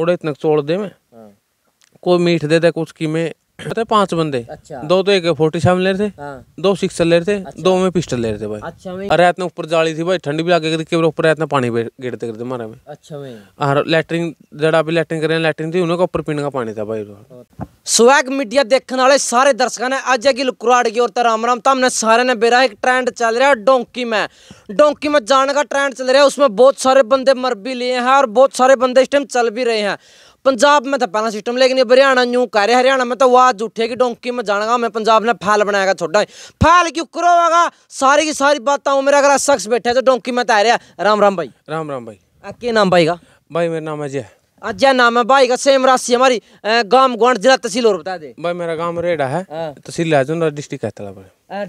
उड़े इतने छोड़ दे में हाँ। कोई मीठ दे दे कुछ की में थे पांच बंदे अच्छा दो तो एक फोर्टी सेवन ले रहे थे हाँ। दो सिक्सर ले रहे थे अच्छा। दो में पिस्टल ले रहे थे भाई अच्छा रात में ऊपर जाली थी भाई ठंडी भी लागे करके ऊपर रात में पानी गिरते करते मारे में अच्छा लैटरिन जड़ा भी लैटरिन करे लैटरिन थी उन्होंने ऊपर पीने का पानी था भाई स्वैग मीडिया देखने वाले सारे दर्शकों ने आज की लुकवाड़ की और राम राम तो हमने सारे ने बेरा एक ट्रेंड चल रहा है डोंकी में डोंकी में जाने का ट्रेंड चल रहा है उसमें बहुत सारे बंदे मर भी लिए हैं और बहुत सारे बंदे इस टाइम चल भी रहे हैं पंजाब में था पहला सिस्टम लेकिन ये हरियाणा न्यू कह रहे हरियाणा में तो वाह जूठे की डोंकी में जाना मैं पंजाब ने फैल बनाएगा छोटा फैल क्यों करोगा सारी की सारी बात मेरा अगर शख्स बैठा तो डोंकी में तैर तो राम राम भाई राम राम भाई आपके नाम भाई का भाई मेरा नाम अजय अजय नाम है भाई का सेम राशि हमारी गांव गुआंड जिला तहसील और बता दे भाई मेरा गांव रेडा है हाँ। तहसील डिस्ट्रिक्ट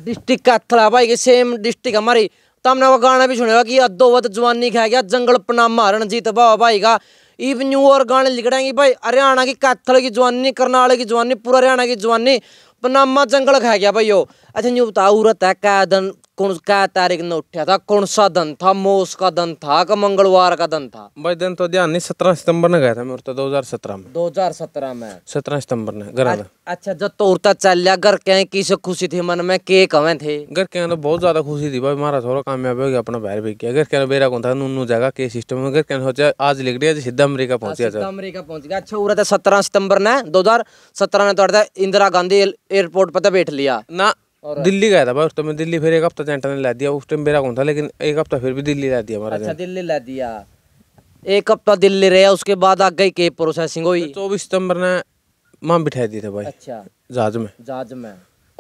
डिस्ट्रिक्ट भाई के सेम डिस्ट्रिक्ट हमारी तब वो गाना भी सुनेगा कि अदो वद जवानी खा गया जंगल पनामा रणजीत बाबा भाई का ईब न्यू और गाने लिखड़ेंगे भाई हरियाणा की कैथल की जवानी करनाल की जवानी पूरा हरियाणा की जवानी पनामा जंगल खा गया भाई यो अच्छा यूँ बताओ औरत है कै दिन कौन क्या तारीख ने उठा था कौन सा दिन था मोस का दिन था का मंगलवार का दिन था भाई दिन तो ध्यान नहीं सत्रह सितंबर ने गया था मैं उड़ता तो, दो हजार सत्रह में दो हजार सत्रह में सत्रह सितंबर ने घर अच्छा जब तो उड़ता चल लिया घर के किसे खुशी थी मन में के कमें थे घर के तो बहुत ज्यादा खुशी थी भाई हमारा थोड़ा कामयाब हो गया अपना बैर भी किया घर के तो बेरा कौन था नूनू जगह के सिस्टम में घर के तो सोचा आज लिख दिया सीधा अमरीका पहुंच गया अमरीका पहुंच गया अच्छा उड़ा था सत्रह सितंबर ने दो हजार सत्रह ने तो इंदिरा गांधी एयरपोर्ट पर बैठ लिया ना दिल्ली गया था भाई उस टाइम दिल्ली फिर एक हफ्ता जेंटा ने ला दिया उस टाइम मेरा कौन था लेकिन एक हफ्ता फिर भी दिल्ली ला दिया हमारा अच्छा दिल्ली ला दिया एक हफ्ता दिल्ली रहे उसके बाद आ गई के प्रोसेसिंग हुई तो चौबीस सितम्बर ने मां बिठा दिए थे भाई अच्छा जहाज में जहाज में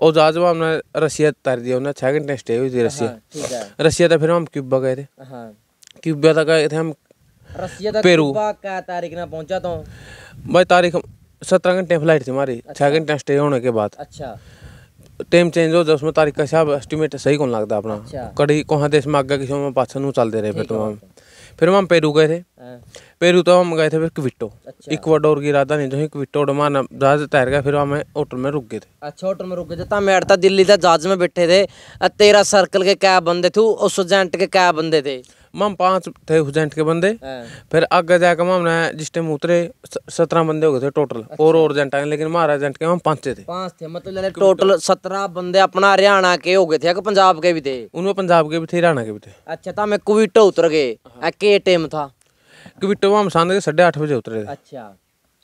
और जहाज में हमने रसिया तार दिया उन्हें छह घंटे स्टे हुई थी रसिया रसिया था फिर हम क्यूबा गए थे हाँ। क्यूबा तक गए थे हम रसिया था पेरू का तारीख ना पहुंचा तो भाई तारीख सत्रह घंटे फ्लाइट थी हमारी छह घंटे स्टे होने के बाद अच्छा टाइम चेंज हो जसमा तारिक का हिसाब एस्टिमेट सही कौन लगता अपना अच्छा। कड़ी कहाँ देश में आगे किसी में पाछा चलते रहे फिर तो हम फिर हम पेरू गए थे हाँ। पेरू तो हम गए थे फिर क्विटो अच्छा। इक्वाडोर की राजधानी जो है क्विटो डमान जहाज तैर गया फिर हम होटल में रुक गए थे अच्छा होटल में रुक गए थे तब मैं था दिल्ली था जहाज में बैठे थे तेरह सर्कल के क्या बंदे थे उस जेंट के क्या बंदे थे मम पांच थे हुजैंट के बंदे हाँ। फिर आगे जाकर हमने जिस टाइम उतरे सत्रह बंदे हो गए थे टोटल अच्छा। और और जेंट आए लेकिन हमारा जेंट के हम पांच थे पांच थे मतलब टोटल सत्रह बंदे अपना हरियाणा के हो गए थे पंजाब के भी थे उनमें पंजाब के भी थे हरियाणा के भी थे अच्छा था तो मैं कुविटो उतर गए हाँ। के टाइम था कुविटो हम शाम के साढ़े आठ बजे उतरे अच्छा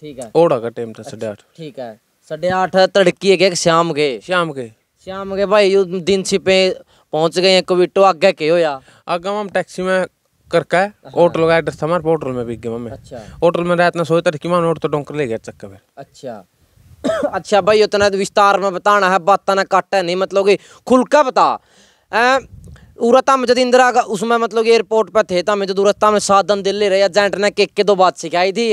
ठीक है ओड़ा का टाइम था साढ़े आठ अच्छा, ठीक है साढ़े आठ तड़की है शाम के शाम के शाम के भाई दिन छिपे पहुंच गए हैं कोविटो आगे के होया आगे हम टैक्सी में करका है होटल का एड्रेस था होटल में बिक गए मैं अच्छा होटल में रहता सोचता कि मैं नोट तो डोंकर ले गया चक्कर में अच्छा अच्छा भाई उतना तो विस्तार में बताना है बात ना कट है नहीं मतलब कि खुल का बता उरता में जब इंदिरा का उसमें मतलब एयरपोर्ट पर थे तमें जब उरता में साधन दिल्ली रहे जेंट ने केक के दो बात सिखाई थी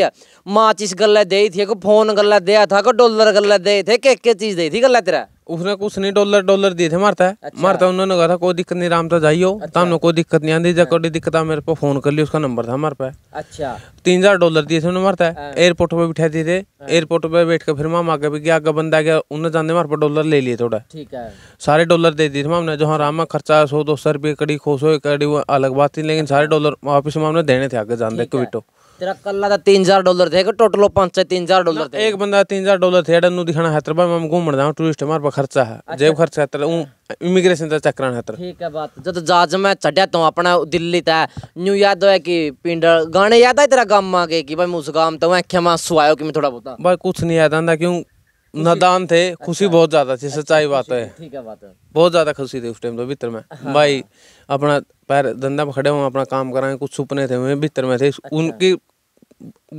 माचिस गल्ला दे थी फोन गल्ला दिया था को डॉलर गल्ला दे थे केक के चीज दे थी गल्ला तेरा उसने कुछ नहीं डॉलर डॉलर दिए थे मारता है अच्छा। मारता उन्होंने कहा था कोई दिक्कत नहीं राम था तो जाइयो अच्छा। हमने कोई दिक्कत नहीं आती जब कोई दिक्कत मेरे को फोन कर लिया उसका नंबर था हमारे पास अच्छा तीन हजार डॉलर दिए थे उन्होंने मारता है एयरपोर्ट हाँ। पे बिठा दिए थे एयरपोर्ट हाँ। पे बैठ कर फिर माम आगे भी गया आगे बंदा गया उन्हें जाने मारे पर डॉलर ले लिए थोड़ा ठीक है सारे डॉलर दे दिए थे हमने जो हाँ राम खर्चा सौ दो सौ रुपये कड़ी खो सौ कड़ी अलग बात थी लेकिन सारे डॉलर अच्छा। वापिस मामने देने थे आगे जान क्विटो तेरा कल्ला था तीन हजार डॉलर थे टोटलो पांच से तीन हजार डॉलर एक बंदा तीन हजार डॉलर थे दिखाना हैदराबाद में घूमण जाऊं टूरिस्ट हमारे पर खर्चा है अच्छा। जेब खर्चा है तेरा इमिग्रेशन का चक्कर है तेरा ठीक है बात जब तो में चढ़या तो अपना दिल्ली था न्यू याद है कि पिंड गाने याद है तेरा गम आ के कि भाई मैं उस तो मैं खेमा सुआयो कि मैं थोड़ा बहुत भाई कुछ नहीं याद आंदा क्यों नादान थे खुशी अच्छा, बहुत ज्यादा थी सच्चाई अच्छा, बात है ठीक है बात है बहुत ज्यादा खुशी थी उस टाइम तो भीतर में हाँ। भाई अपना पैर धंधा में खड़े हुए अपना काम कराए कुछ सुपने थे मेरे भीतर में थे अच्छा। उनकी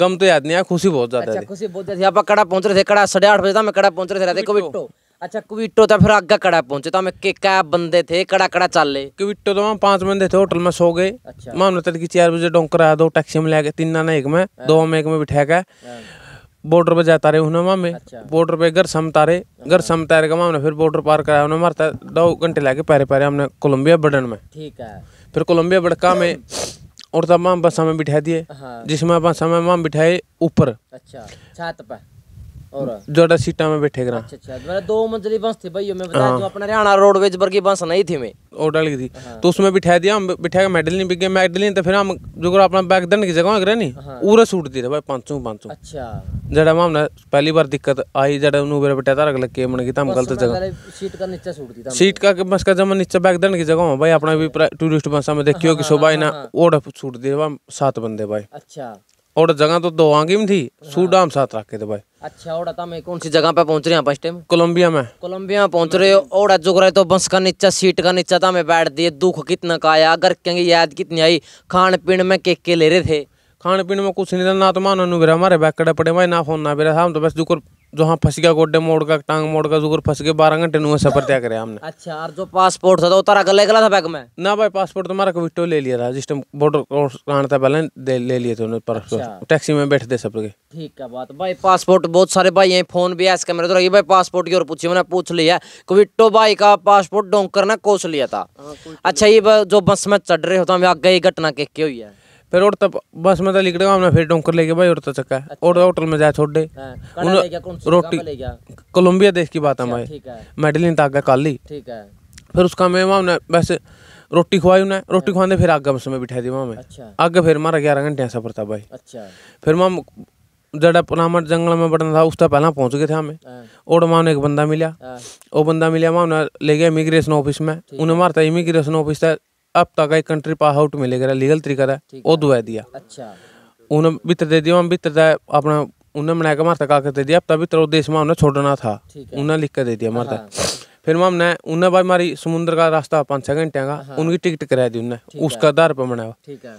गम तो याद नहीं आया खुशी बहुत ज्यादा अच्छा, खुशी बहुत ज्यादा यहाँ कड़ा पहुंच रहे थे कड़ा साढ़े आठ बजे मैं कड़ा पहुंच रहे थे कोविटो अच्छा क्विटो तो फिर आगे कड़ा पहुंचे तो हमें क्या बंदे थे कड़ा कड़ा चल ले क्विटो तो हम पांच बंदे थे होटल में सो गए अच्छा मामले तो की चार बजे डोंकर आया दो टैक्सी में ले गए तीन ना एक में हाँ। दो में एक में बिठा गया बॉर्डर पे जाता रहे वहां में अच्छा। बॉर्डर पे घर समतारे घर हाँ। समतारे का मामला फिर बॉर्डर पार कराया उन्होंने मारता दो घंटे लाके पैरे पैरे हमने कोलंबिया बर्डन में ठीक है फिर कोलंबिया बड़का में और तब माम बसा में बिठा दिए हाँ। जिसमें बसा में माम बिठाए ऊपर अच्छा छत पर जोड़ा सीटा में बैठे अच्छा अच्छा दो मंजिली बस थी भाई मैं बताया हाँ। जो अपना हरियाणा रोडवेज वर्गी बस नहीं थी मैं और की थी हाँ। तो उसमें बिठा दिया हम बिठा के मेडल नहीं बिके मेडल नहीं तो फिर हम जो अपना बैग दंड की जगह करे नहीं पूरा सूट दी भाई पांच सौ पांच सौ अच्छा जड़ा हम पहली बार दिक्कत आई जड़ा उन्हें मेरा बेटा तारक मन की तो हम गलत जगह सीट का नीचे सूट का बस का जमा नीचे बैग दंड की जगह भाई अपना भी टूरिस्ट बस में देखियो कि सुबह ना हाँ, ओढ़ सूट दी सात बंदे भाई अच्छा और जगह तो दो आगे थी सूडाम साथ रखे थे भाई अच्छा और तो में कौन सी जगह पे पहुंच रहे हैं टाइम कोलंबिया में कोलंबिया में पहुंच रहे हो और झुक रहे तो बस का नीचा सीट का नीचा था तो मैं बैठ दिए दुख कितना का आया अगर कहेंगे याद कितनी आई खान पीन में केक के ले रहे थे खान पीने में कुछ नहीं था ना तो मानो नहीं हमारे बैकड़े पड़े भाई ना फोन ना मेरा हम तो बस दुख जो हाँ फंस गया गोड्डे मोड़ का टांग मोड़ का जुगर फंस के बारह घंटे नुआ सफर तय करे हमने अच्छा और जो पासपोर्ट था उतारा तो गले गला था बैग में ना भाई पासपोर्ट तुम्हारा तो को तो विटो ले लिया था जिस टाइम बॉर्डर क्रॉस था पहले ले लिए थे उन्होंने टैक्सी अच्छा। में बैठ दे सब लोग ठीक है बात भाई पासपोर्ट बहुत सारे भाई यहीं फोन भी ऐसे कैमरे तो रही भाई पासपोर्ट की और पूछी मैंने पूछ लिया कि भाई का पासपोर्ट डोंकर ने कोस लिया था हाँ, अच्छा ये जो बस में चढ़ रहे हो तो हमें आगे घटना के हुई है फिर और तब बस में तो लिख रहा हमने फिर डोंकर लेके भाई और तो चक्का अच्छा। और तो होटल में जा छोड़ दे हाँ, रोटी कोलंबिया देश की बात है अच्छा, भाई मेडलिन तक आगे काली ठीक फिर उसका में वहाँ वैसे रोटी खुआई उन्हें रोटी हाँ। खुआते फिर आगे उसमें बिठा दी वहाँ में अच्छा। आगे फिर हमारा ग्यारह घंटे सफर था भाई फिर वहाँ जड़ा पुनामट जंगल में बढ़ना था उससे तो पहला पहुंच गए थे हमें हाँ। और वहाँ एक बंदा मिला वो बंदा मिला वहाँ ले गया इमिग्रेशन ऑफिस में उन्हें मारता इमिग्रेशन ऑफिस था आप ताका कंट्री पा आउट मिलेगा लीगल तरीका दा ओ दुआ दिया अच्छा उन भीतर दे दियो हम भीतर दा अपना उन्हें मना के मारता काकर दे दिया तभी तेरा तो देश में उन्हें छोड़ना था उन्हें लिख के दे दिया मारता हाँ। फिर मैम ने उन्हें भाई मारी समुद्र का रास्ता पाँच छः घंटे का हाँ। उनकी टिकट करा दी उन्हें उसका आधार पर बनाया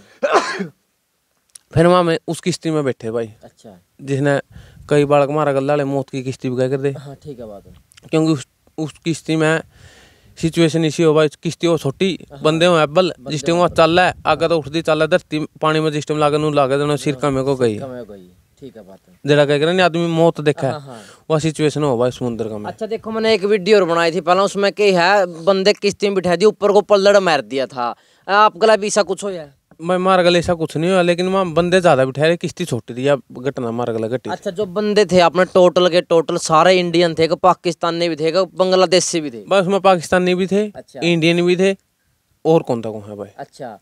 फिर वहाँ में उस किश्ती में बैठे भाई अच्छा जिसने कई बालक मारा गल्ला मौत की किश्ती भी कह कर दे हाँ, ठीक है बात क्योंकि उस उस किश्ती में सिचुएशन इसी हो भाई किश्ती हो छोटी हाँ। बंदे हो एबल जिसटम चल है आगे तो उठती चल है धरती पानी में जिसटम लागे लागे देना सिर कमे को गई ठीक है बात जरा आदमी मौत देखा हाँ, हाँ। वह सिचुएशन हो भाई समुद्र का में अच्छा देखो मैंने एक वीडियो और बनाई थी पहला उसमें क्या है बंदे किश्ती में बिठा दी ऊपर को पल्लड़ मार दिया था आप गला भी ऐसा कुछ हो जाए मैं मार गल ऐसा कुछ नहीं हुआ लेकिन वहाँ बंदे ज्यादा बिठाए किश्ती छोटी थी या घटना मार गला घटी अच्छा जो बंदे थे अपने टोटल के टोटल सारे इंडियन थे पाकिस्तानी भी थे बांग्लादेशी भी थे बस उसमें पाकिस्तानी भी थे अच्छा। इंडियन भी थे और कौन था कौन है भाई अच्छा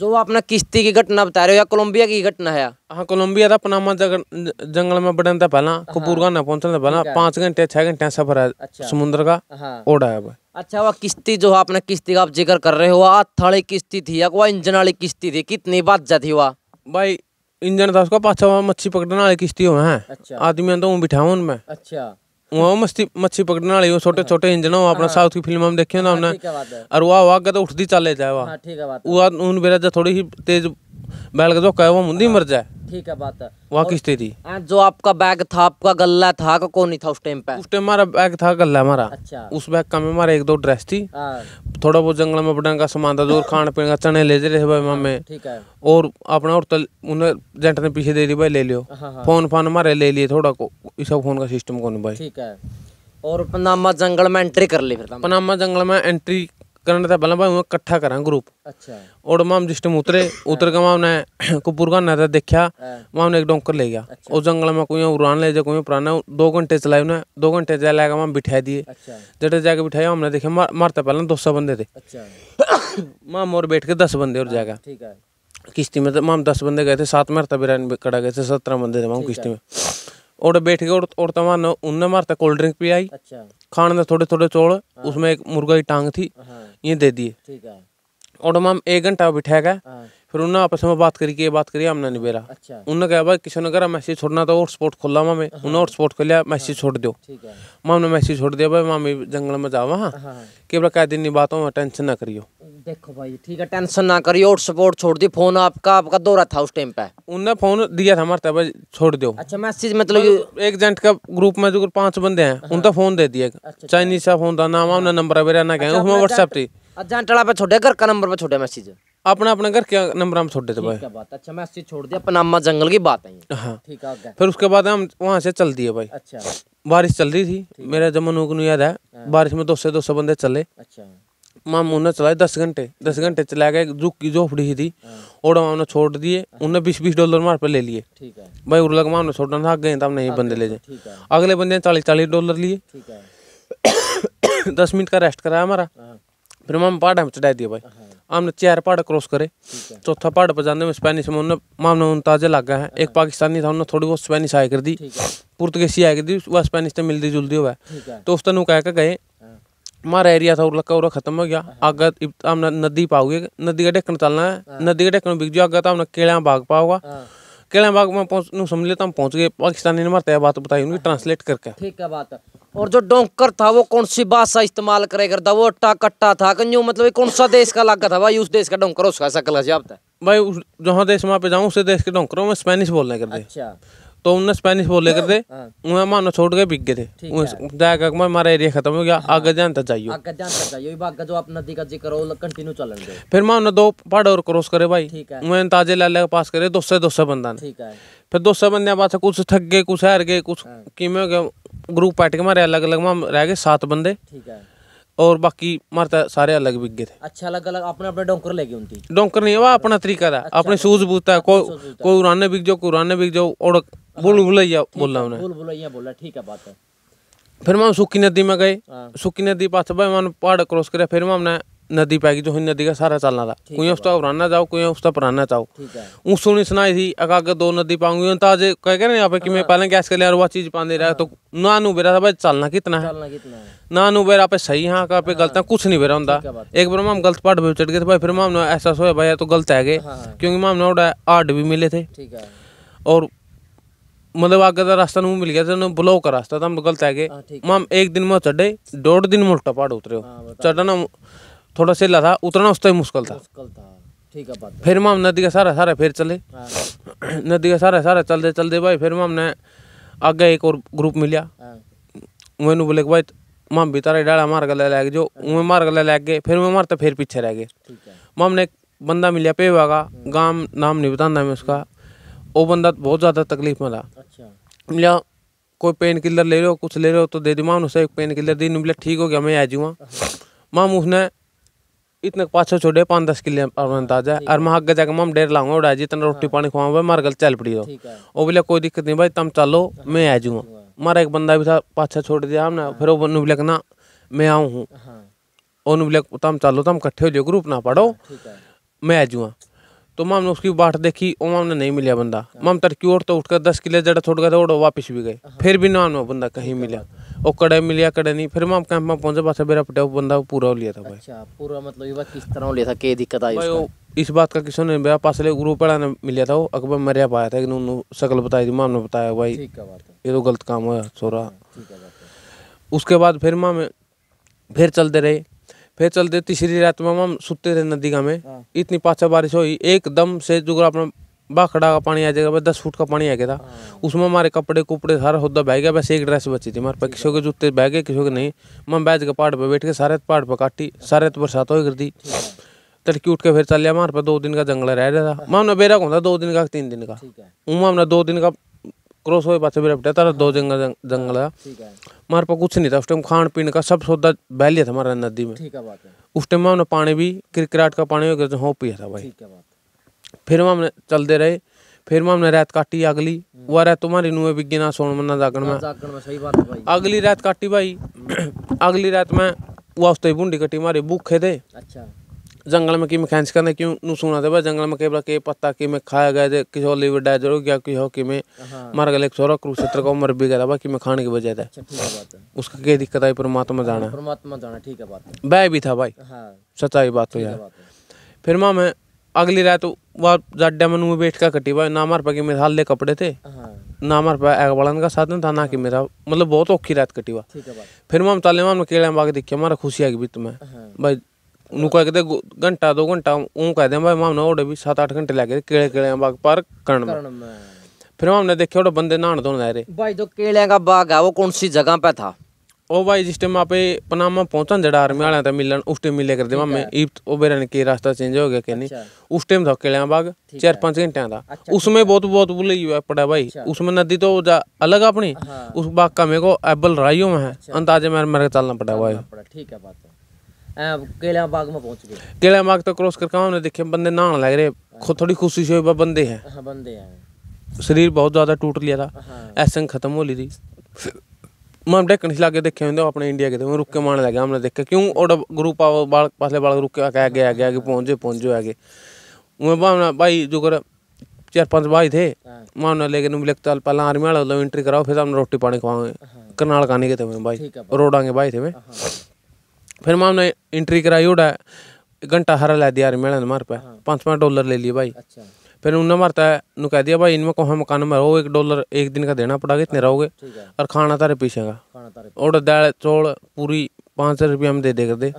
जो अपना किश्ती की घटना बता रहे हो या कोलंबिया की घटना है हाँ कोलंबिया था पनामा जंगल में बढ़ने पहला हाँ। कपूरगा ना पहुंचने पहला पांच घंटे छह घंटे सफर है अच्छा। समुद्र का हाँ। ओडा है अच्छा वह किस्ती जो आपने किस्ती का आप जिक्र कर रहे हो थड़ी किस्ती थी या इंजन वाली किस्ती थी कितनी बात थी वह भाई इंजन था उसका पाछा वहाँ मच्छी पकड़ने वाली किश्ती हुआ है अच्छा आदमी तो बिठा हूँ उनमें अच्छा वहाँ मछली मच्छी पकड़ने वाली छोटे छोटे हाँ। इंजन वो अपना हाँ। साउथ की फिल्म हम देखे ना हाँ, हमने और वहाँ वाह तो उठती चले जाए वहाँ उन बेरा थोड़ी ही तेज बैल का धोखा है वो मुंदी मर जाए ठीक है बात है वहाँ की स्थिति हाँ, जो आपका बैग था आपका गला था कौन नहीं था उस टाइम पे उस टाइम हमारा बैग था गला हमारा अच्छा उस बैग का हमारा एक दो ड्रेस थी हाँ। थोड़ा बहुत जंगल में बड़ा का सामान था जो खाने पीने का चने ले रहे भाई हाँ, मामे ठीक है और अपना और तल उन्हें जेंट ने पीछे दे दी भाई ले लियो फोन फान हमारे ले लिए थोड़ा को इस फोन का सिस्टम कौन भाई ठीक है और पनामा जंगल में एंट्री कर ली फिर पनामा जंगल में एंट्री करण था बल्ला भाई इकट्ठा करा ग्रुप अच्छा और माम जिस टाइम उतरे उतर के माम ने कुपुर का ना देखा माम ने एक डोंकर ले गया अच्छा। और जंगल में कोई उड़ान ले जाए कोई पुराना दो घंटे चलाए उन्हें दो घंटे चला के माम बिठा दिए अच्छा। जटे जाके बिठाया हमने देखे मार, मारता पहले दो सौ बंदे थे अच्छा। माम और बैठ के दस बंदे और जाएगा किश्ती में माम दस बंदे गए थे सात मरते बिरान कड़ा गए थे सत्रह बंदे थे माम किश्ती में और बैठ के और तमाम उनने मारता कोल्ड ड्रिंक पियाई आई खाने में थोड़े थोड़े चोड़ उसमें एक मुर्गा की टांग थी ये दे दिए और हम एक घंटा बिठाया गया हाँ। फिर उन्होंने आपस में बात करी बात करी हमने नहीं बेरा अच्छा। उन्होंने कहा भाई किसी ने करा मैसेज छोड़ना तो और स्पोर्ट खोला मामे हाँ। उन्होंने और स्पोर्ट खोलिया मैसेज हाँ। छोड़ दो मामने मैसेज छोड़ दिया भाई मामी जंगल में जावा हाँ कि कह दिन नहीं बात हो टेंशन ना करियो देखो भाई ठीक है टेंशन ना करिए और सपोर्ट छोड़ दी फोन आपका आपका दौरा था उस टाइम पे उनने फोन दिया था हमारे भाई छोड़ दो अच्छा मैसेज मतलब तो एक जेंट का ग्रुप में जो पांच बंदे हैं हाँ। फोन दे दिया चाइनीज अच्छा, अच्छा। का फोन था नाम अपना हाँ। नंबर मेरा ना कहें अच्छा, उसमें व्हाट्सएप थी जेंटड़ा पे छोड़े घर का नंबर पे छोड़े मैसेज अपना अपने घर के नंबर हम छोड़ देते भाई बात अच्छा मैसेज छोड़ दिया पनामा जंगल की बात है हाँ ठीक है फिर उसके बाद हम वहाँ से चल दिए भाई अच्छा बारिश चल रही थी मेरा जमन याद है हाँ। बारिश में दो से दो सौ बंदे चले अच्छा मामू ने चलाए दस घंटे दस घंटे चला गए जो की झोपड़ी थी और हाँ। मामू छोड़ दिए उन्हें बीस बीस डॉलर मार पर ले लिए भाई उर्लग मामू छोड़ना था गए तब नहीं बंदे ले तो जाए अगले बंदे ने चालीस चालीस डॉलर लिए दस मिनट का रेस्ट कराया हमारा हाँ। फिर मामा पहाड़ हमें चढ़ा दिया भाई हमने हाँ। चार पहाड़ क्रॉस करे चौथा पहाड़ पर जाने में स्पेनिश में उन्हें मामला उन ताजे लग गए हैं एक पाकिस्तानी था उन्होंने थोड़ी बहुत स्पेनिश आय कर दी पुर्तगेसी आय कर दी वह स्पेनिश से मिलती जुलती हुआ तो उस तनु कह के गए हमारा एरिया था उरला का खत्म हो गया हाँ। आगे हमने नदी पाओगे नदी का ढक्कन चलना है हाँ। नदी का ढक्कन बिक जाओ आगे तो हमने केड़ा भाग पाओगा हाँ। केड़ा बाग में पहुंच समझ लेता हम पहुंच गए पाकिस्तानी ने मारते बात बताई उनकी ट्रांसलेट करके ठीक है बात और जो डोंकर था वो कौन सी भाषा इस्तेमाल करे करता वो अट्टा कट्टा था कंजू मतलब कौन सा देश का लागा था भाई उस देश का डोंकर उसका शक्ल है भाई उस जहाँ देश वहाँ पे जाऊँ उस देश के डोंकरों में स्पेनिश बोलने करते अच्छा तो उनने स्पेनिश बोले कर उन्हें मानो छोड़ के बिक गए थे जाकर हमारा एरिया खत्म हो गया हाँ, हाँ। आगे जानता चाहिए आगे जानता चाहिए बाग जो आप नदी का जिक्र हो कंटिन्यू चलन दे फिर मानो दो पहाड़ और क्रॉस करे भाई उन्हें ताजे लाले के पास करे दो से दो से बंदा ने फिर दो से बंदे पास कुछ थक गए कुछ हार गए कुछ हाँ। किमे ग्रुप बैठ के हमारे अलग अलग में रह गए सात बंदे ठीक है और बाकी मारता सारे अलग बिक गए थे अच्छा अलग अलग अपने अपने डोंकर ले उनकी डोंकर नहीं हुआ अपना तरीका था अच्छा, अपने शूज बूता है कोई कोई उड़ाने बिक जाओ कोई उड़ाने बिक जाओ और बुल हाँ। भुलैया बोला उन्हें बुल भुलैया बोला ठीक है बात है फिर मैं सुखी नदी में गए हाँ। सुखी नदी पास भाई मैंने पहाड़ क्रॉस कर फिर हमने नदी पैगी जो नदी का सारा चलना था कोई उसका उड़ाना जाओ कोई उसका पुराना जाओ ऊ सुनी सुनाई थी अगा के दो नदी पाऊंगी तो आज कह रहे कि मैं हाँ। पहले गैस कर लिया वह चीज पाने रहा तो ना बेरा था भाई चलना कितना है ना बेरा पे सही हाँ का पे हाँ। गलत कुछ नहीं बेरा होता एक बार माम गलत पहाड़ पे चढ़ गए भाई फिर माम एहसास होया भाई तो गलत है गए हाँ। क्योंकि माम ना आठ भी मिले थे और मतलब आगे का रास्ता नहीं मिल गया था तो ब्लॉक का रास्ता था गलत है गए माम एक दिन में चढ़े डेढ़ दिन में उल्टा पहाड़ उतरे हो चढ़ा थोड़ा सेला था उतना उसका मुश्किल था ठीक है बात फिर माम नदी का सारा सारा फिर चले हाँ। नदी का सारा सारा चलते चलते भाई फिर मामने आगे एक और ग्रुप मिलिया हाँ। मैंने बोले भाई माम भी तारा डाला मार गला लग जो उमें हाँ। मार गला लग गए फिर मैं मारता फिर पीछे रह गए माम ने एक बंदा मिलिया पेवा का गांव नाम नहीं बताना मैं उसका वो बंदा बहुत ज़्यादा तकलीफ में था अच्छा। मिला कोई पेन किलर ले लो कुछ ले लो तो दे दी माम उसे एक पेन किलर दी मिला ठीक हो गया मैं आ जाऊँगा माम उसने इतने पाछे छोड़े पाँच दस किले ताजा और मैं आगे जाके मैं डेर लाऊंगा उड़ा जी इतना रोटी हाँ। पानी खुआऊंगा मारे गल चल पड़ी हो वो बोले कोई दिक्कत नहीं भाई तुम चलो हाँ। मैं आ जाऊंगा हाँ। मारा एक बंदा भी था पाछा छोड़ दिया हमने फिर वो बोलने बोले ना मैं आऊँ हूँ उन्होंने बोले तुम चलो तुम इकट्ठे हो जाओ ग्रुप ना पढ़ो मैं आ जाऊँगा तो माम ने उसकी बाट देखी और माम नहीं मिला बंदा माम तड़की उठ तो उठकर दस किले जड़ा छोड़ गए और वापस भी गए फिर भी ना बंदा कहीं मिला वो कड़े मिले कड़े नहीं फिर हम कैंप में पहुंचा बस मेरा पटे बंदा पूरा लिया था भाई अच्छा पूरा मतलब ये बात किस तरह लिया था क्या दिक्कत आई भाई इस बात का किसी ने बया पास ले गुरु पड़ा ने मिला था वो अकबर मरिया पाया था उन्होंने शकल बताई थी मामने बताया भाई ये तो गलत काम हुआ छोरा उसके बाद फिर माम फिर चलते रहे फिर चलते तीसरी रात में माम सुते थे नदी का में इतनी पाछा बारिश हुई एकदम से जो अपना बाखड़ा का पानी आ जाएगा बस दस फुट का पानी आ गया था हाँ। उसमें हमारे कपड़े कुपड़े सारा होदा बह गया बस एक ड्रेस बची थी हमारे किसी के जूते बह गए किसी के नहीं मैं बैठ के पहाड़ पर बैठ के सारे पहाड़ पर काटी सारे तो बरसात हो कर दी तड़की उठ के फिर चल लिया हमारे पास दो दिन का जंगल रह रहा था हाँ। मैं हमने बेरा होता दो दिन का तीन दिन का उमा हमने दो दिन का क्रॉस हुए पास मेरा बेटा था दो हाँ। जंगल जंगल था हमारे पास कुछ नहीं था उस टाइम खान पीने का सब सौदा बह लिया था हमारा नदी में उस टाइम में हमने पानी भी क्रिकेट का पानी हो पिया था भाई फिर हम चलते रहे फिर हमने रात काटी अगली हम्म। वह रात तुम्हारी नुए बिग ना सोन मना जागण में अगली रात काटी भाई हम्म। अगली रात में वह उस बूंदी कटी मारे भूखे थे अच्छा जंगल में कि मैं खेच करने क्यों नु सुना था भाई जंगल में केवल के पत्ता कि मैं खाया गया थे किसी लिवर डाइजर हो गया कि हो कि मैं हाँ। मर गया एक सोरा कुरुक्षेत्र को मर भी गया था कि मैं खाने की वजह था अच्छा, उसका क्या दिक्कत आई परमात्मा जाना हाँ, परमात्मा जाना ठीक है बात वह भी था भाई हाँ। सच्चाई बात हो यार फिर मैं अगली रात वार मन मुँह का कटी भाई नामार पा के मेरे हाल कपड़े थे हाँ। नामार पा एक बड़न का साथ था ना कि हाँ। मेरा मतलब बहुत औखी रात कटी बा फिर माम ताले माम केड़ा बाग देखिए मारा खुशी आ गई तुम्हें भाई नुका के घंटा दो घंटा ऊँ कह दे भाई माम ना ओडे भी सात आठ घंटे लगे केड़े केड़े बाग पार करण में फिर हमने देखे बंदे नहाने धोने रहे भाई जो केड़े का बाग है वो कौन सी जगह पे था ਉਹ ਬਾਈ ਜਿਸ ਟਾਈਮ ਆਪੇ ਪਨਾਮਾ ਪਹੁੰਚਣ ਜਿਹੜਾ ਆਰਮੀ ਵਾਲਿਆਂ ਤਾਂ ਮਿਲਣ ਉਸ ਟਾਈਮ ਮਿਲੇ ਕਰਦੇ ਮਾਮੇ ਇਹ ਉਹ ਬੇਰਨ ਕੀ ਰਸਤਾ ਚੇਂਜ ਹੋ ਗਿਆ ਕਿ ਨਹੀਂ उस टाइम था केलिया बाग चार पाँच घंटे था अच्छा, उसमें बहुत बहुत बुले पड़ा भाई अच्छा, उसमें नदी तो अलग अपनी हाँ, उस बाग का मेरे को एबल राइयो में है अच्छा, अंदाजे में मेरे चलना पड़ा भाई ठीक है बात केलिया बाग में पहुंच गए केलिया बाग तो क्रॉस करके हमने देखे बंदे नहाने लग रहे खुद थोड़ी खुशी से बंदे हैं बंदे हैं शरीर बहुत ज्यादा टूट लिया था ऐसा खत्म हो ली थी मैं ढक्कन हिला के देखे होंगे अपने इंडिया के तो रुक के मारने लगे हमने देखे क्यों और ग्रुप आओ बाल पासले बाल रुक के आगे आगे आगे आगे पहुँचे पहुँचे आगे मैं भाई जो कर चार पांच भाई थे हाँ। मामला लेके नुमले चल पहला आर्मी वाला मतलब एंट्री कराओ फिर हमने रोटी पानी खवाओगे हाँ। करनाल खाने के थे मैं भाई रोडा के भाई थे मैं हाँ, फिर मामला एंट्री कराई उड़ा घंटा हरा ला दिया आर्मी वाला ने मार पे पाँच पाँच डॉलर ले लिए भाई अच्छा। फिर उन्होंने मारता है उन्होंने कह दिया भाई इनमें कौन मकान में रहो एक डॉलर एक दिन का देना पड़ेगा इतने रहोगे और खाना तारे पीसेगा और दाल चौल पूरी पाँच सौ रुपया में दे दे कर दे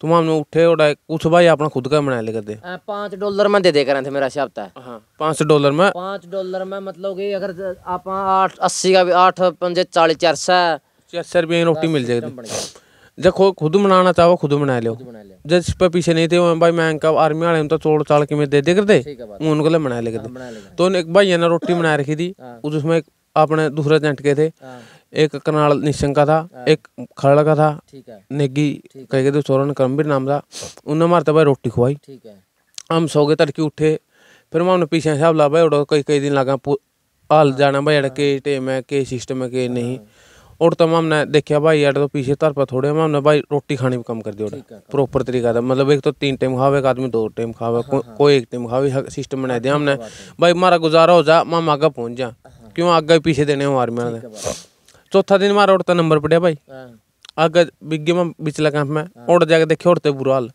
तुम हमने उठे और कुछ भाई अपना खुद का बना ले कर दे पाँच डॉलर में दे दे कर थे मेरा हिसाब था हाँ, पाँच डॉलर में पाँच डॉलर में मतलब कि अगर आप आठ अस्सी का भी आठ पंजे चालीस चार सौ चार सौ रुपये रोटी मिल जाएगी जो खुद बनाना चाहो खुद बना लो जिस पे पीछे नहीं थे भाई मैं आर्मी वाले हाँ, तो चोड़ चाड़ के दे दे कर दे उनको ले बना तो एक भाई ने रोटी बना रखी थी हाँ। उसमें अपने दूसरे जेंट के थे हाँ। एक करनाल निशंक का था एक खरड़ का था नेगी कह के सोरन करमवीर नाम था उन्हें मारता भाई रोटी खुआई हम सो गए तड़के उठे फिर मैं पीछे हिसाब ला भाई कई कई दिन लगा हल जाना भाई के टेम है के सिस्टम है के नहीं और तब तो हमने देखा भाई यार तो पीछे तार पर थोड़े हमने भाई रोटी खाने में कम कर दिया प्रॉपर तरीका था मतलब एक तो तीन टाइम खावे एक आदमी दो टाइम खावे हाँ, को, हाँ। कोई एक टाइम खावे सिस्टम बना दिया हाँ, हमने भाई हमारा गुजारा हो जा माम आगे पहुंच जा क्यों आगे पीछे देने हो आर्मी ने चौथा दिन हमारा औरता तो नंबर पड़े भाई आगे बिगे में बिचला कैंप में उड़ जाके देखे उड़ते तो बुरा हाल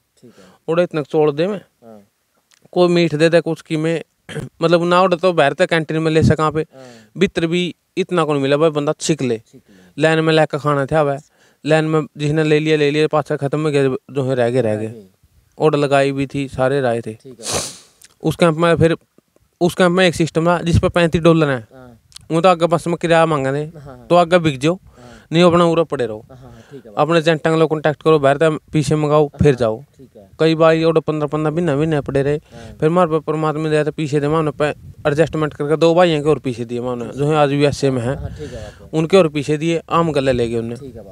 और इतना छोड़ दे में कोई मीठ दे दे कुछ की में मतलब ना और तो बाहर कैंटीन में ले सका पे भीतर भी इतना कौन मिला भाई बंदा छिक ले लाइन में लैके खाना था वह लाइन में जिसने ले लिया ले लिया पास खत्म हो गया जो है रह गए रह गए और लगाई भी थी सारे राय थे उस कैंप में फिर उस कैंप में एक सिस्टम था जिस पर पैंतीस डॉलर है वो तो आगे बस में किराया मांगा दे हाँ। तो आगे बिक जाओ नहीं अपना उरा पड़े रहो हाँ, हाँ, अपने चाहे टंगलो कॉन्टेक्ट करो बाहर तक पीछे मंगाओ हाँ, फिर जाओ कई बार ये पंद्रह पंद्रह महीना महीने पड़े रहे फिर मार पर परमात्मा दया तो पीछे दे मैं एडजस्टमेंट करके दो भाई के और पीछे दिए मैं जो है आज भी ऐसे में है उनके और पीछे दिए आम गले ले गए उन्हें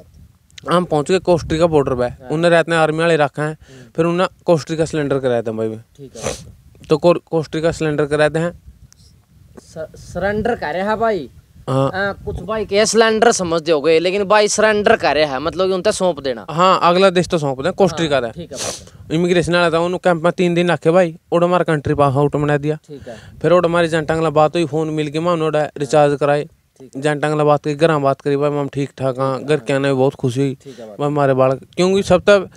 आम पहुंच गए कोस्ट्रिका बॉर्डर पे उन्हें रहते हैं आर्मी वाले रखा है फिर उन्हें कोस्ट्रिका सिलेंडर कराए थे भाई में तो कोस्ट्रिका सिलेंडर कराए थे सरेंडर कर रहे हैं भाई हाँ। हाँ, कुछ भाई के सिलेंडर समझते हो लेकिन भाई सिलेंडर कार्य है मतलब उनते सौंप देना हाँ अगला देश तो सौंप देना हाँ, कोस्ट्रिका का ठीक वाला था तो उन्होंने कैंप में तीन दिन रखे भाई और कंट्री पास आउट बना दिया फिर और हमारी बात हुई फोन मिल गई मैं उन्होंने रिचार्ज कराए जनटा अगला बात करी घर बात करी भाई हम ठीक ठाक हाँ घर के आने बहुत खुशी हुई भाई हमारे बाल क्योंकि सब तब तो,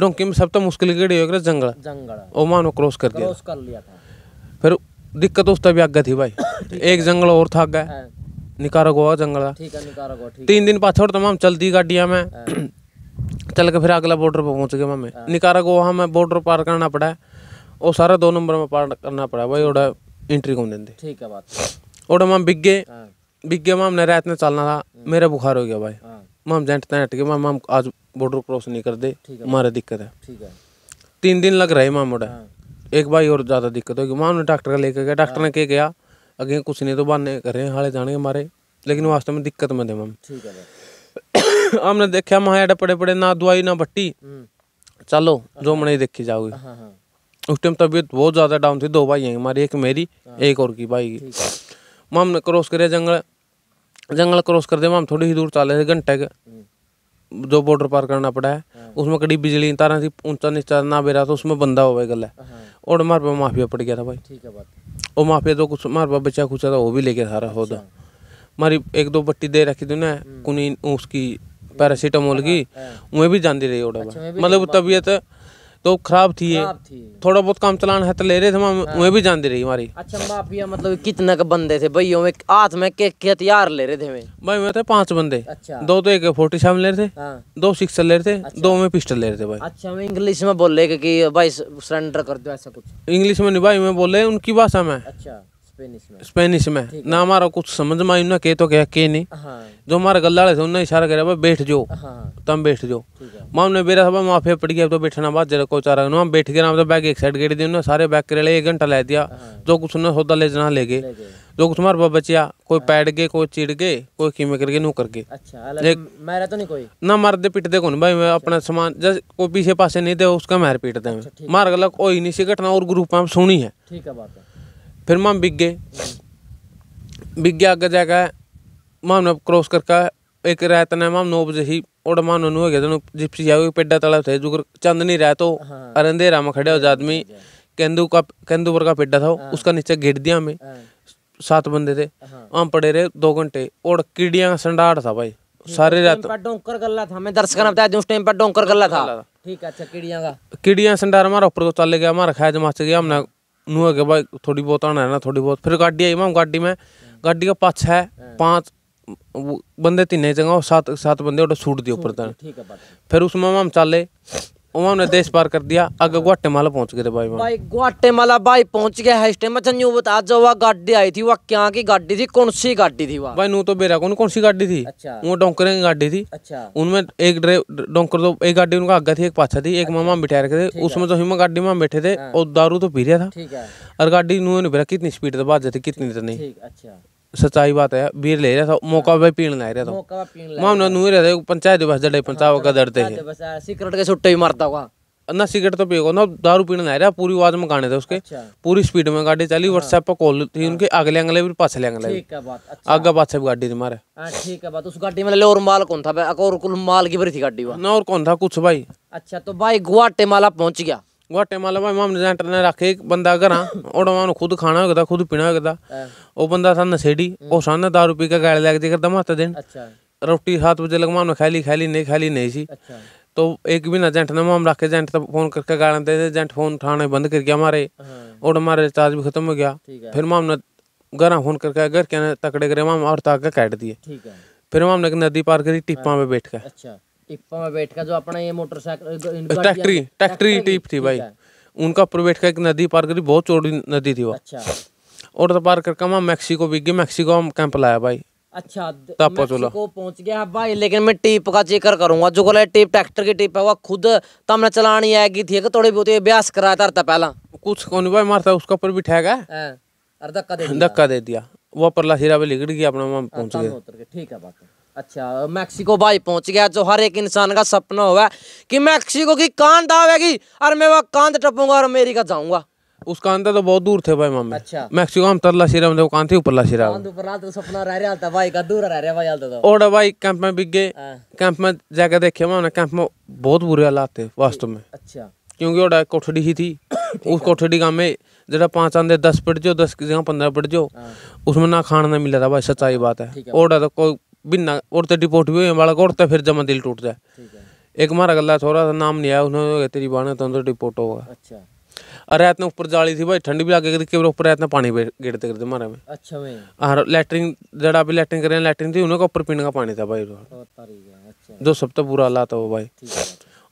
डोंकी में सब तक तो मुश्किल गड़ी हो जंगल जंगल और मानो क्रॉस कर दिया फिर दिक्कत उस भी आगे थी भाई एक जंगल और था गया निकारागोवा जंगल का है तीन दिन पाछे तमाम चल दी गाड़िया में हाँ। चल के फिर अगला बॉर्डर पर पहुंच गए हाँ। हमें निकारागोवा मैं बॉर्डर पार करना पड़ा और सारा दो नंबर में पार करना पड़ा भाई ओडा एंट्री कौन देते ठीक है बात बिग गए बिग गए ने रात में चलना था हाँ। मेरा बुखार हो गया भाई माम जेंट तय हट गए माम आज बॉर्डर क्रॉस नहीं कर दे मारे दिक्कत है ठीक है तीन दिन लग रहे माम ओडा एक भाई और ज़्यादा दिक्कत होगी माम ने डॉक्टर का लेके गया डॉक्टर ने क्या गया अगे कुछ नहीं तो बहाने कर हाले जाने के मारे लेकिन वास्तव में दिक्कत में थे मैम हमने देखा मैं एडे पड़े पड़े ना दवाई ना भट्टी चलो जो मैंने देखी जाओगी उस टाइम तबीयत बहुत ज़्यादा डाउन थी दो भाई हैं हमारी एक मेरी एक और की भाई की माम ने क्रॉस करे जंगल जंगल क्रॉस कर दे माम थोड़ी ही दूर चले थे घंटे के जो बॉर्डर पार करना पड़ा है उसमें कड़ी बिजली तारा थी ऊंचा नीचा ना बेरा तो उसमें बंदा हो गया गला और मार पे माफिया पड़ गया था भाई ठीक है बात और माफिया तो कुछ मार पा बच्चा कुछ था वो भी लेके सारा होदा मारी एक दो पट्टी दे रखी थी ना कुनी उसकी पैरासीटामोल की वह भी जाती रही ओडा मतलब तबीयत तो खराब थी थोड़ा बहुत काम चलान है तो ले रहे थे हाँ। वे भी जान दे रही हमारी अच्छा मतलब कितने का बंदे थे भैया में हाथ में के हथियार ले रहे थे में। भाई में थे तो पांच बंदे अच्छा दो तो एक फोर्टी सेवन ले रहे थे हाँ। दो सिक्सर ले रहे थे अच्छा। दो में पिस्टल ले रहे थे भाई अच्छा मैं इंग्लिश में बोले की भाई सरेंडर कर दो ऐसा कुछ इंग्लिश में नहीं भाई में बोले उनकी भाषा में अच्छा स्पेनिश में ना हमारा कुछ समझ में आई ना के तो क्या के नहीं हाँ। जो हमारा गल्ला थे उन्होंने इशारा करा भाई बैठ जाओ हाँ। तुम बैठ जाओ माँ उन्हें बेरा था माँ पड़ गया तो बैठना बात जरा को चारा हम बैठ गया तो बैग एक साइड गेट दिया उन्होंने सारे बैग करे एक घंटा ले दिया हाँ। जो कुछ उन्होंने सौदा ले जाना ले गए जो कुछ हमारे बचिया कोई हाँ। पैड गए कोई चिड़ गए कोई कीमे करके नू करके अच्छा तो नहीं कोई ना मारते पीटते कौन भाई मैं अच्छा। अपना सामान जैसे कोई पीछे पासे नहीं दे उसका मार पीट हैं अच्छा, मार गलत ओ नहीं सी घटना और ग्रुप में सुनी है ठीक है बात है फिर हम बिक गए बिक गया आगे जाकर मामने क्रॉस करके एक रात ने माम नौ बजे ही तो हाँ। और मान नु हो गया जन जिप्सी आओ पेड्डा तालाब थे जो चांदनी रात तो अरंधेरा में खड़े हो आदमी हाँ। केंदू का केंदूपुर का पेड्डा था हाँ। उसका नीचे घेर दिया हमें सात बंदे थे हम पड़े रहे दो घंटे और कीड़िया का संडाट था भाई सारे रात डोंकर गल्ला था मैं दर्शक ने बताया उस टाइम पर डोंकर गल्ला था ठीक है अच्छा कीड़िया का कीड़िया संडार हमारा ऊपर को तो चले गया हमारा खाया जमा गया हमने नुआ के भाई थोड़ी बहुत आना है ना थोड़ी बहुत फिर गाड़ी आई मैं गाड़ी में गाड़ी का पाँच है हाँ। पाँच बंदे तीन जगह सात सात बंदे और छूट दिए ऊपर तक फिर उसमें हम चले उन्होंने देश पार कर दिया आगे ग्वाटेमाला पहुंच गए भाई भाई ग्वाटेमाला भाई पहुंच गया है इस टाइम अच्छा बता जो वह गाड़ी आई थी वह क्या की गाड़ी थी कौन सी गाड़ी थी भाई नू तो बेरा कौन कौन सी गाड़ी थी अच्छा वो डोंकरे की गाड़ी थी अच्छा उनमें एक ड्राइव डोंकर तो एक गाड़ी उनका आगे थी एक पाछा थी एक अच्छा। मामा बिठा रखे थे उसमें जो तो हिमा गाड़ी में बैठे थे हाँ। और दारू तो पी रहा था और गाड़ी नू बेरा कितनी स्पीड से बात जाती कितनी तो नहीं अच्छा सच्चाई बात है बीर ले रहा था मौका पे पीण ला रहा था मौका पे पीण ला मामला नु रहा पंचायत बस जड़े पंचाव का डरते हैं सिगरेट के सुट्टे भी मारता होगा ना सिगरेट तो पिएगा ना दारू पीने ना रहा पूरी आवाज में गाने थे उसके अच्छा। पूरी स्पीड में गाड़ी चली व्हाट्सएप पर कॉल थी हाँ। उनके अगले अंगले भी पाछले अंगले भी अच्छा। आगे पाछे गाड़ी थी मारे हाँ, ठीक है बात उस गाड़ी में और माल कौन था और माल की भरी थी गाड़ी ना और कौन था कुछ भाई अच्छा तो भाई गुवाहाटी माला पहुंच गया ਗੋਟੇ ਮਾਲਾ ਭਾਈ ਮਾਮ ਰੈਂਟ ਨੇ ਰੱਖੇ ਇੱਕ ਬੰਦਾ ਘਰਾਂ ਉਹਨਾਂ ਨੂੰ ਖੁਦ ਖਾਣਾ ਹੋਗਦਾ ਖੁਦ ਪੀਣਾ ਹੋਗਦਾ ਉਹ ਬੰਦਾ ਸਾਨ ਨਸ਼ੇੜੀ ਉਹ ਸਾਨ ਦਾਰੂ ਪੀ ਕੇ ਗੈਲ ਲੱਗਦੀ ਕਰਦਾ ਮਾਤ ਦੇਣ ਅੱਛਾ ਰੋਟੀ 7 ਵਜੇ ਲਗਵਾ ਨੂੰ ਖਾਲੀ ਖਾਲੀ ਨਹੀਂ ਖਾਲੀ ਨਹੀਂ ਸੀ ਅੱਛਾ ਤੋ ਇੱਕ ਵੀ ਨਾ ਜੈਂਟ ਨੇ ਮਾਮ ਰੱਖ ਕੇ ਜੈਂਟ ਤਾਂ ਫੋਨ ਕਰਕੇ ਗਾਲਾਂ ਦੇ ਦੇ ਜੈਂਟ ਫੋਨ ਥਾਣੇ ਬੰਦ ਕਰ ਗਿਆ ਮਾਰੇ ਉਹਨਾਂ ਮਾਰੇ ਰਿਚਾਰਜ ਵੀ ਖਤਮ ਹੋ ਗਿਆ ਫਿਰ ਮਾਮ ਨੇ ਘਰਾਂ ਫੋਨ ਕਰਕੇ ਅਗਰ ਕਿ ਤਕੜੇ ਕਰੇ ਮਾਮ ਔਰ ਤਾਂ ਅੱਗੇ ਕੱਢ ਦਈਏ ਠੀਕ ਹੈ ਫਿਰ ਮਾਮ ਨੇ ਨਦੀ ਪਾਰ ਕਰੀ ਟਿੱਪਾਂ 'ਤੇ ਬੈਠ ਕੇ ਅੱਛਾ टिप्पा में बैठ का जो अपना ये मोटरसाइकिल ट्रैक्टरी ट्रैक्टरी टिप थी भाई उनका ऊपर बैठ का एक नदी पार करी बहुत चौड़ी नदी थी वो अच्छा और तो पार करके हम मैक्सिको भी गए मैक्सिको हम कैंप लाया भाई अच्छा तो मैक्सिको पहुंच गया भाई लेकिन मैं टिप का जिक्र करूंगा जो बोला टिप ट्रैक्टर की टिप है वो खुद तमने चलानी आएगी थी थोड़ी बहुत अभ्यास कराया था पहला कुछ कौन भाई मारता उसका ऊपर बिठाया गया हाँ, धक्का दे दिया वो परला हीरा पे लिगड़ गया अपना हाँ, पहुंच गया ठीक है बात अच्छा मैक्सिको भाई पहुंच गया जो हर एक इंसान का सपना हुआ कि मैक्सिको की कांत आवेगी और मैं वह कांत टपूंगा और अमेरिका जाऊंगा उस कांता तो बहुत दूर थे भाई मामे अच्छा मैक्सिको हम तरला सिरा मतलब कांते ऊपरला सिरा कांत ऊपरला तो सपना रह रहा था तो भाई का दूर रह रहा भाई आलता तो था तो। और भाई कैंप में बिक गए कैंप हाँ। में जाकर देखे मैंने कैंप में बहुत बुरे हालात थे वास्तव में अच्छा क्योंकि और कोठड़ी ही थी उस कोठड़ी का में जरा पांच आंदे दस पड़ जाओ दस की जगह पंद्रह पड़ जाओ हाँ। उसमें ना खाना ना मिला था भाई सच्चाई बात है और तो कोई बिना औरतें डिपोट भी हुई बालक औरतें फिर जमा दिल टूट जाए एक मारा गला छोरा था नाम नहीं आया उसने तेरी बाने तो अंदर डिपोट होगा अच्छा अरे रात ने ऊपर जाली थी भाई ठंडी भी आगे के ऊपर रात में पानी गिरते गिरते मारे में अच्छा भाई हाँ लेटरिन जड़ा भी लेटरिन करें लेटरिन थी उन्होंने ऊपर पीने का पानी था भाई अच्छा। जो सब तो बुरा हालात था वो भाई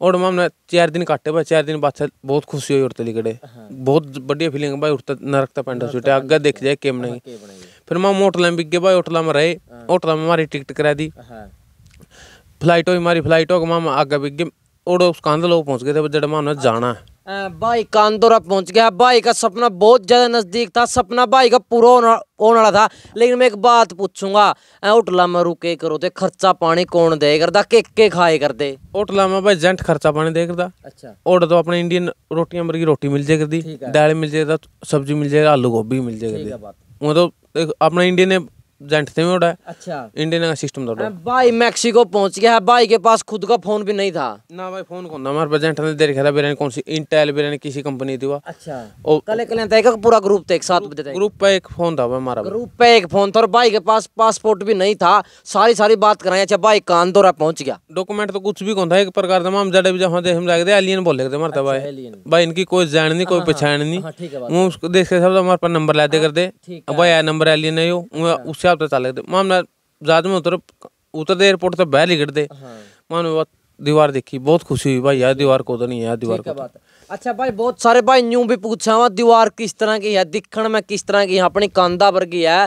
और हमने चार दिन काटे भाई चार दिन बाद बहुत खुशी हुई उड़ते लिखड़े हाँ। बहुत बढ़िया फीलिंग है भाई उड़ता नरकता पेंटा सुटे अगर देख जाए हाँ, केम नहीं हाँ, फिर हम होटल में बिक गए भाई होटल में रहे होटल में हमारी टिकट करा दी फ्लाइट हो हमारी फ्लाइट हो हम आगे बिक गए और कंध लोग पहुंच गए थे जब हमने जाना है भाई कानदोरा पहुंच गया भाई का सपना बहुत ज़्यादा नज़दीक था सपना भाई का पूरा होने वाला था लेकिन मैं एक बात पूछूंगा होटला में रुके करो तो खर्चा पानी कौन दे करता के के खाए करते होटला में भाई जेंट खर्चा पानी दे करता अच्छा होटल तो अपने इंडियन रोटियां मर रोटी मिल जाएगी दाल मिल जाएगा सब्जी मिल जाएगा आलू गोभी मिल जाएगी मतलब अपना इंडियन जेंटते अच्छा इंडियन का सिस्टम था भाई मैक्सिको पहुंच गया है भाई के पास खुद का फोन भी नहीं था ना भाई फोन कौन था हमारे ने देर खेला बेरे कौन सी इंटेल बेरे किसी कंपनी थी अच्छा और कल कल पूरा ग्रुप था एक साथ बजे ग्रुप पे एक फोन था हमारा ग्रुप पे एक फोन था और भाई के पास पासपोर्ट भी नहीं था सारी सारी बात कराई अच्छा भाई कान दौरा पहुंच गया डॉक्यूमेंट तो कुछ भी कौन था एक प्रकार था हम जड़े जहाँ दे हम जाके एलियन बोल लेते मारता अच्छा, भाई भाई इनकी कोई जान नहीं कोई हाँ, हाँ, पहचान हाँ। नहीं उसको तो हमारे पास नंबर लाते करते भाई नंबर एलियन है अच्छा। उससे साहब तो चले मामला बाद में उतर उतरते एयरपोर्ट से बाहर निकलते हाँ। मानो दीवार देखी बहुत खुशी हुई भाई यार दीवार को तो नहीं यार दीवार को अच्छा भाई बहुत सारे भाई न्यू भी पूछा वहाँ दीवार किस तरह की है दिखण में किस तरह की है अपनी कंधा पर की है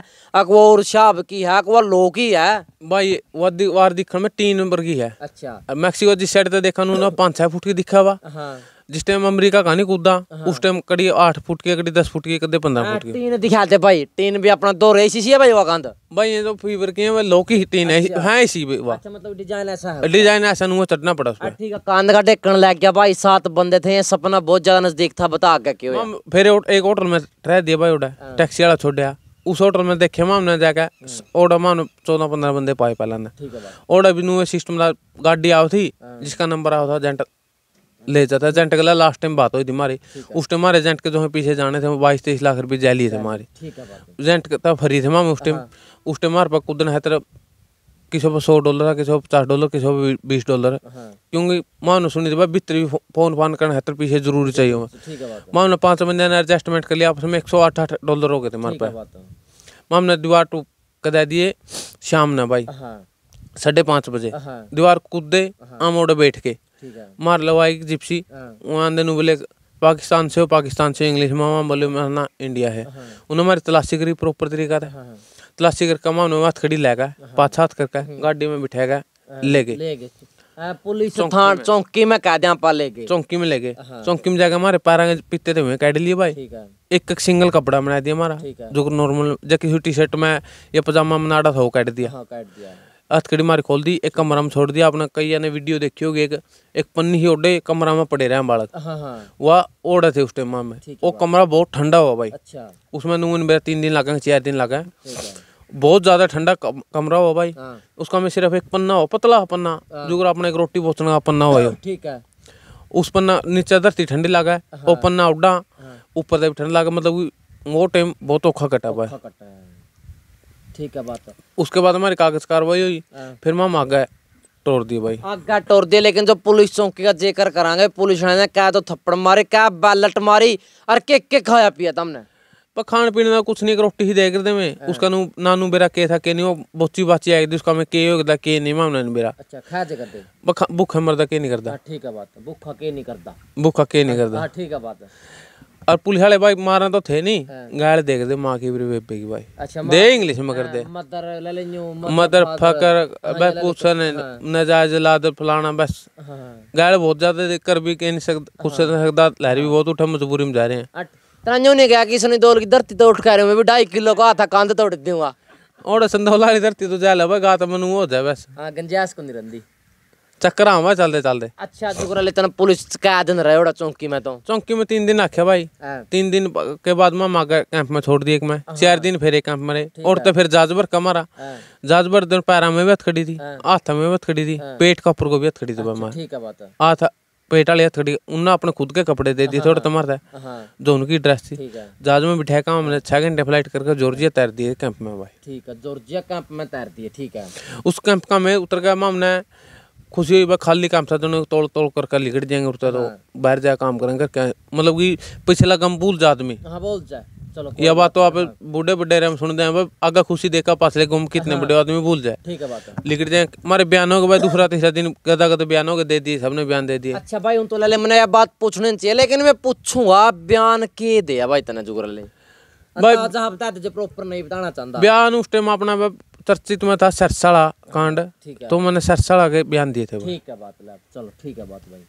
अकवा शाह की है अकवा लो की है भाई वह दीवार दिखण में तीन नंबर की है अच्छा मैक्सिको जिस साइड से देखा ना छह फुट की दिखा हुआ हाँ। जिस टाइम अमरीका कहानी कूदा हाँ। उस टाइम कड़ी आठ फुट की कड़ी दस फुट की कदे पंद्रह हाँ, फुट की टीन दिखाते भाई टीन भी अपना दो रेस इसी है भाई वकांत भाई ये तो फीवर की है लो की टीन अच्छा। हाँ इसी भाई अच्छा मतलब डिजाइन ऐसा है डिजाइन ऐसा नहीं चढ़ना पड़ा उसमें हाँ, ठीक है कांध का ढक्कन लग गया भाई सात बंदे थे सपना बहुत ज्यादा नजदीक था बता आगे क्यों फिर एक होटल में रह दिया भाई उड़ा टैक्सी वाला छोड़ दिया उस होटल में देखे हमने जाके ओडा में चौदह पंद्रह बंदे पाए पहले ओडा भी सिस्टम गाड़ी आओ थी जिसका नंबर आओ था जेंटल ले जाता एजेंट के लास्ट टाइम बात हुई थी हमारी उस टाइम हमारे एजेंट के जो है पीछे जाने थे बाईस तेईस लाख रुपये जा लिए थे हमारे एजेंट तब फ्री थे मामे उस टाइम हाँ। उस टाइम हमारे पास कुदन है तेरा किसी पर सौ डॉलर है किसी पर पचास डॉलर किसी पर बीस डॉलर है हाँ। क्योंकि मानो सुनी थी भाई भीतर भी फोन फान करना है तो पीछे जरूरी चाहिए हमें मामने पाँच बंदे ने एडजस्टमेंट कर लिया आपस में एक सौ आठ आठ डॉलर हो गए थे हमारे पास मामने दीवार टू कदा दिए शाम ना भाई हाँ। साढ़े पांच बजे हाँ। दीवार कूदे हाँ। आमोड़े बैठ के मार लवाई जिप्सी वहाँ देन बोले पाकिस्तान से हो पाकिस्तान से इंग्लिश मामा बोले ना इंडिया है हाँ। उन्होंने हमारी तलाशी करी प्रॉपर तरीका था तलाशी कर कमा उन्होंने हाथ खड़ी लगा पाँच सात करके गाड़ी में बिठाएगा ले गए पुलिस थान चौकी में कह दिया पा ले गए चौकी में ले गए चौकी में जाकर हमारे पारा पीते थे हुए लिए भाई एक एक सिंगल कपड़ा बना दिया हमारा जो नॉर्मल जैसे टी शर्ट में या पजामा में नाड़ा था वो काट दिया हथकड़ी मारी खोल दी एक कमरा में छोड़ दिया आपने कई ने वीडियो देखी होगी एक एक पन्नी ही ओडे कमरा में पड़े रहे बालक हाँ, हाँ। वह ओढ़े थे उस टाइम में वो कमरा बहुत ठंडा हुआ भाई अच्छा उसमें नून मेरा तीन दिन लगा चार दिन लगा बहुत ज्यादा ठंडा कमरा हुआ भाई हाँ। उसका में सिर्फ एक पन्ना हो पतला पन्ना जो अपना एक रोटी पहुंचने का पन्ना हुआ ठीक है उस पन्ना नीचे धरती ठंडी लगा है वो पन्ना उड्डा ऊपर से भी ठंड लगा मतलब वो टाइम बहुत औखा कटा हुआ है ठीक है बात उसके बाद हमारी कागज कार्रवाई हुई हाँ। फिर हम आगे तोड़ दिए भाई आगे तोड़ दिए लेकिन जो पुलिस चौकी का जेकर करांगे पुलिस ने क्या तो थप्पड़ मारे क्या बैलट मारी और के के खाया पिया था पर खाने पीने का कुछ नहीं रोटी ही दे करते में हाँ। उसका नू नानू बेरा के था के नहीं वो बच्ची बाची आई उसका मैं के होता के नहीं मामला नहीं बेरा अच्छा खा जे करते भूखा भूखा मरदा के नहीं करता ठीक हाँ, है बात भूखा के नहीं करता भूखा के नहीं करता ठीक है बात है और पुलिस वाले भाई मारना तो थे नहीं हाँ। गाड़ी देख दे माँ की बेबे की भाई अच्छा दे इंग्लिश में कर दे हाँ, मदर फकर हाँ, बस कुछ नजायज लादर फलाना बस गाड़ी बहुत ज्यादा देख कर भी कह नहीं सकता कुछ नहीं सकता लहरी भी बहुत उठा मजबूरी में जा रहे हैं तनाजो ने कहा कि सुनी दौड़ की धरती तो उठ कर भी ढाई किलो का था कांध तो दूंगा और संधौला धरती तो जा ला मनु हो जाए बस हाँ गंजास को नहीं रही चक्कर हुआ चलते चलते अच्छा दुगराले तने पुलिस का दिन रहे एउटा चौकी में तो चौकी में तीन दिन आखे भाई हाँ। तीन दिन के बाद मैं माँ कैंप में छोड़ दिए एक मैं हाँ। चार दिन फिर एक कैंप में रहे और तो फिर जाजबर कमरा हाँ। जाजबर दिन पैरा में भी खड़ी थी हाथ में भी खड़ी थी पेट का को भी खड़ी थी अच्छा, मैं ठीक है बात हाथ पेट वाली हथकड़ी उन्होंने अपने खुद के कपड़े दे दिए थोड़े तुम्हारे तो जो उनकी ड्रेस थी जहाज में बिठाया काम हमने छह घंटे फ्लाइट करके जॉर्जिया तैर दिए कैंप में भाई ठीक है जॉर्जिया कैंप में तैर दिए ठीक है उस कैंप का मैं उतर गया हमने खुशी हुई खाली काम था दोनों तोड़ तोड़ कर कर लिखट जाएंगे उठता तो हाँ। बाहर जाए काम करेंगे क्या मतलब कि पिछला गम भूल जा आदमी हाँ, भूल जाए चलो यह बात तो आप बूढ़े बड़े हम सुनते हैं आगे खुशी देखा पासले गुम कितने हाँ। बड़े आदमी भूल जाए ठीक है बात लिखट जाए हमारे बयानों के बाद दूसरा तीसरा दिन गदा गदा बयानों के दे दिए सबने बयान दे दिए अच्छा भाई उन तो ले मैंने यह बात पूछनी चाहिए लेकिन मैं पूछूंगा बयान के दिया भाई इतना जुगरा ले भाई बता दीजिए प्रॉपर नहीं बताना चाहता बयान उस टाइम अपना चर्चित में था सरसाला कांड तो मैंने सरसाला के बयान दिए थे ठीक है बात चलो ठीक है बात भाई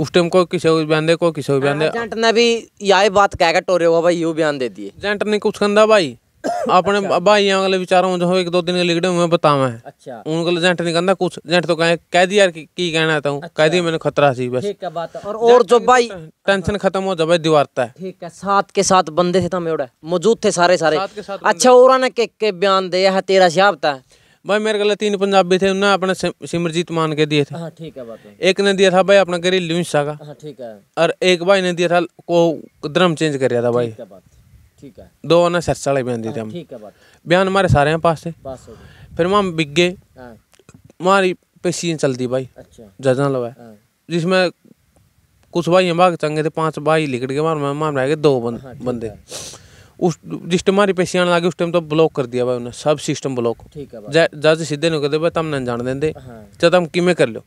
उस टाइम को किसी को बयान दे को किसी को बयान दे हाँ, जेंट ने भी यही बात के टोरे हुआ भाई यू बयान दे दिए जेंट ने कुछ कंदा भाई अपने भाइयों अगले विचारों जो एक दो दिन के लिखने हुए बतावा है अच्छा उनके लिए जेंट नहीं कहना कुछ जेंट तो कहे कह दिया की कहना चाहूँ अच्छा। कह दिया मैंने खतरा सी बस ठीक है बात और और जो भाई टेंशन खत्म हो जब दीवारता ठीक है साथ के साथ बंदे थे था मेरा मौजूद थे सारे सारे अच्छा और ने के बयान दिया है तेरा सियाबता भाई मेरे गले तीन पंजाबी थे उन्होंने अपने सिमरजीत मान के दिए थे हाँ, ठीक है बात एक ने दिया था भाई अपना घरेलू हिस्सा का हाँ, ठीक है और एक भाई ने दिया था को धर्म चेंज कर था भाई दो ने सिरसा वाले बयान हाँ, दिए हम बयान हमारे सारे पास थे पास फिर वहाँ बिक गए हमारी पेशीन चलती भाई अच्छा जजना लगा हाँ। जिसमें कुछ भाई हम भाग चंगे थे पांच भाई लिखट के मार मार रह गए दो हाँ, बंदे उस जिस टाइम हमारी पेशी आने लगी उस टाइम तो ब्लॉक कर दिया भाई उन्हें सब सिस्टम ब्लॉक जज सीधे नहीं कहते भाई तुम नहीं जान देंगे चाहे तुम किमें कर लो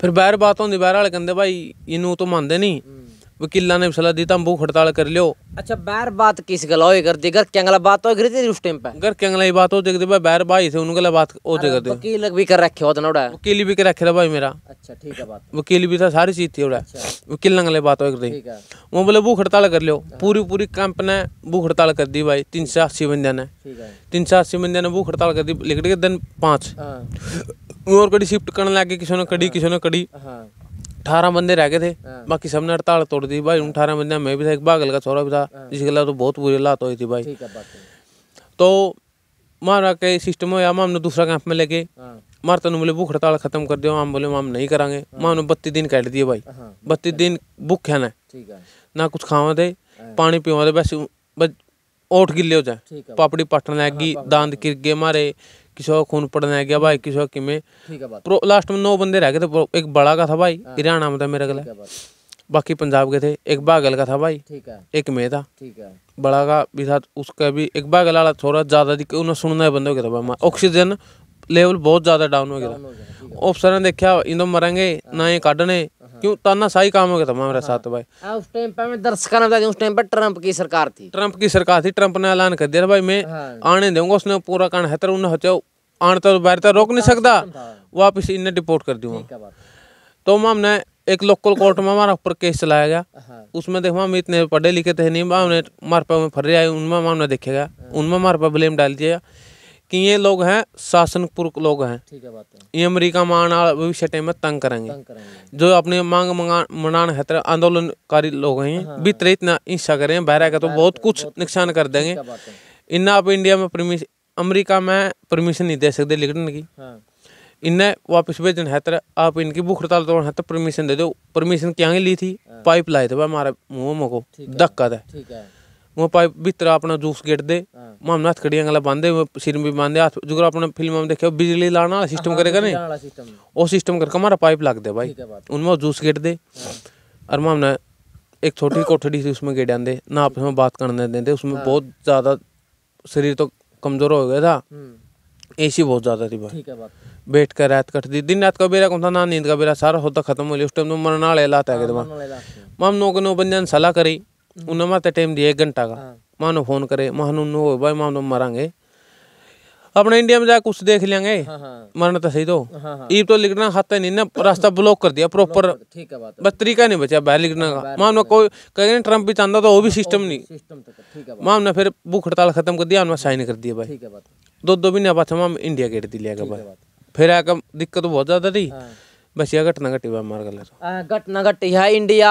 फिर बाहर बात होती बाहर वाले कहते भाई इनू तो मानते नहीं हम्म। वकील ने सलाह दी था भूख हड़ताल कर लियो अच्छा बैर बात किस गला होई कर दी घर केंगला बात होई करी उस टाइम पे घर केंगला ही बात हो देख दे भाई बैर भाई थे उनके बात हो दे कर दे वकील भी कर रखे होता ना उड़ा वकील भी कर रखे भाई मेरा अच्छा ठीक है बात वकील भी था सारी चीज थी उड़ा अच्छा। वकील नंगले बात होई कर वो बोले भूख हड़ताल कर लियो हाँ। पूरी पूरी कैंप ने भूख हड़ताल कर दी भाई तीन सौ अस्सी बंद ने तीन सौ अस्सी बंद ने भूख हड़ताल कर दी लिख के दिन पाँच हाँ। और कड़ी शिफ्ट करने लगे किसी ने कड़ी किसी ने कड़ी हाँ। अठारह बंदे रह गए थे हाँ। बाकी सबने हड़ताल तोड़ दी भाई उन अठारह बंदे मैं भी था एक बागल का छोरा भी था जिसके हाँ। लिए तो बहुत बुरी हालात हुई थी भाई तो मारा के सिस्टम होया माँ हमने दूसरा कैंप में लेके हाँ। मार तेन बोले भूख हड़ताल खत्म कर दियो हम बोले हम नहीं करा माँ बत्ती दिन कट दिए भाई बत्ती दिन भूख है ना ना कुछ खावा थे पानी पीवा थे बस ओठ गिले हो जाए पापड़ी पटन लग गई दांत गिर गए मारे किसी का खून पड़ने गया भाई किसी का किमें लास्ट में नौ बंदे रह गए थे एक बड़ा का था भाई हाँ। हरियाणा में था मेरा गला बाकी पंजाब के थे एक बागल का था भाई एक में था बड़ा का भी था उसका भी एक बागल वाला थोड़ा ज्यादा उन्हें सुनना बंदे हो गया था भाई ऑक्सीजन ਲੈਵਲ ਬਹੁਤ ਜ਼ਿਆਦਾ ਡਾਊਨ ਹੋ ਗਿਆ ਅਫਸਰਾਂ ਨੇ ਦੇਖਿਆ ਇਹਨੂੰ ਮਰਾਂਗੇ ਨਾ ਇਹ ਕੱਢਣੇ क्यों ताना शाही काम हो गया था हमारे हाँ। साथ भाई आ, उस टाइम पे मैं दर्शकों ने बता उस टाइम पे ट्रंप की सरकार थी ट्रंप की सरकार थी ट्रंप ने ऐलान कर दिया भाई मैं हाँ। आने दूंगा उसने पूरा कांड है उन्हें हत्या आने तो बाहर तो रोक नहीं हाँ, सकता हाँ। वापस इन्हें डिपोर्ट कर दूंगा तो हमने एक लोकल कोर्ट में हमारा ऊपर केस चलाया गया हाँ। उसमें देख हम इतने पढ़े लिखे थे नहीं हमने मार पे फर्रे आए उनमें हमने देखेगा उनमें मार पे ब्लेम डाल दिया कि ये लोग हैं शासनपुर लोग हैं ठीक है बात है ये अमेरिका मान भविष्य टाइम में तंग करेंगे, जो अपने मांग मनान है आंदोलनकारी लोग हैं वितरित ना हिंसा करें बहरा का तो बहुत कुछ नुकसान कर देंगे इन्ना आप इंडिया में परमिशन अमेरिका में परमिशन नहीं दे सकते लिखने की हाँ। इन्हें वापस भेजने है तरह आप इनकी भूख हड़ताल तोड़ना है तो परमिशन तो दे दो परमिशन क्या ली थी हाँ। पाइप लाए थे हमारे मुंह को धक्का था वहाँ पाइप भीतर अपना जूस गेट दे वहाँ हमने हथकड़ियाँ गला बांधे सिर में भी बांधे हाथ जो अपने फिल्म में देखे बिजली लाना सिस्टम करेगा नहीं वो सिस्टम करके हमारा पाइप लाग दे भाई उनमें जूस गेट दे और वहाँ हमने एक छोटी कोठड़ी थी उसमें गेट आंदे ना आपस में बात करने देते उसमें बहुत ज़्यादा शरीर तो कमज़ोर हो गया था एसी बहुत ज़्यादा थी भाई बैठ कर रात कट दी दिन रात का बेरा कौन था ना नींद का बेरा सारा होता खत्म हो लिया उस टाइम तो मरना लेला था एकदम मैम नौ नौ सलाह करी हम्म। उन्हें माते टाइम दिया एक घंटा का हाँ। मानो फोन करे मानो नो भाई मानो मरांगे अपने इंडिया में जा कुछ देख लेंगे हाँ, हाँ। तो सही तो ईब हाँ, तो लिखना हाथ नहीं ना रास्ता ब्लॉक कर दिया प्रॉपर ठीक है बात बस तरीका नहीं बचा बाहर लिखने का मामला कोई कहेंगे ट्रम्प भी चाहता तो वो भी सिस्टम नहीं सिस्टम तो मामला फिर भूख हड़ताल खत्म कर दिया साइन कर दिया भाई दो दो महीने बाद हम इंडिया गेट दी लिया भाई फिर आकर दिक्कत बहुत ज्यादा थी बस यह घटना घटी भाई मार गलत तो। घटना घटी है इंडिया